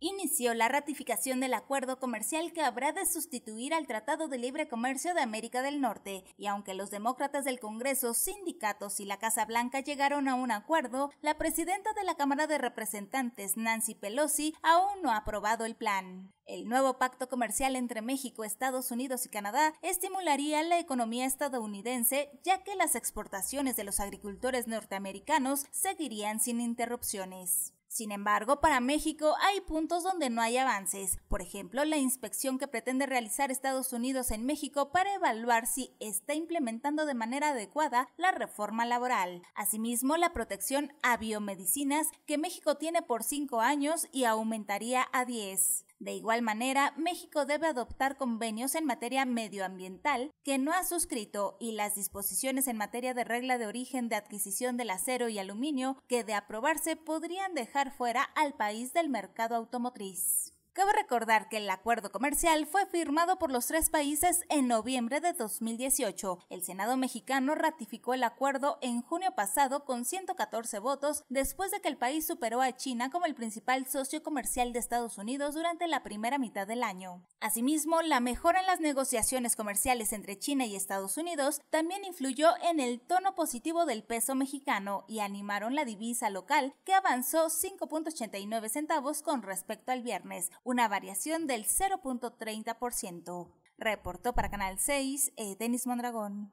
inició la ratificación del acuerdo comercial que habrá de sustituir al Tratado de Libre Comercio de América del Norte, y aunque los demócratas del Congreso, sindicatos y la Casa Blanca llegaron a un acuerdo, la presidenta de la Cámara de Representantes, Nancy Pelosi, aún no ha aprobado el plan. El nuevo pacto comercial entre México, Estados Unidos y Canadá estimularía la economía estadounidense, ya que las exportaciones de los agricultores norteamericanos seguirían sin interrupciones. Sin embargo, para México hay puntos donde no hay avances. Por ejemplo, la inspección que pretende realizar Estados Unidos en México para evaluar si está implementando de manera adecuada la reforma laboral. Asimismo, la protección a biomedicinas que México tiene por cinco años y aumentaría a 10. De igual manera, México debe adoptar convenios en materia medioambiental que no ha suscrito y las disposiciones en materia de regla de origen de adquisición del acero y aluminio que de aprobarse podrían dejar fuera al país del mercado automotriz. Cabe recordar que el acuerdo comercial fue firmado por los tres países en noviembre de 2018. El Senado mexicano ratificó el acuerdo en junio pasado con 114 votos después de que el país superó a China como el principal socio comercial de Estados Unidos durante la primera mitad del año. Asimismo, la mejora en las negociaciones comerciales entre China y Estados Unidos también influyó en el tono positivo del peso mexicano y animaron la divisa local que avanzó 5.89 centavos con respecto al viernes una variación del 0.30%. Reportó para Canal 6 eh, Denis Mondragón.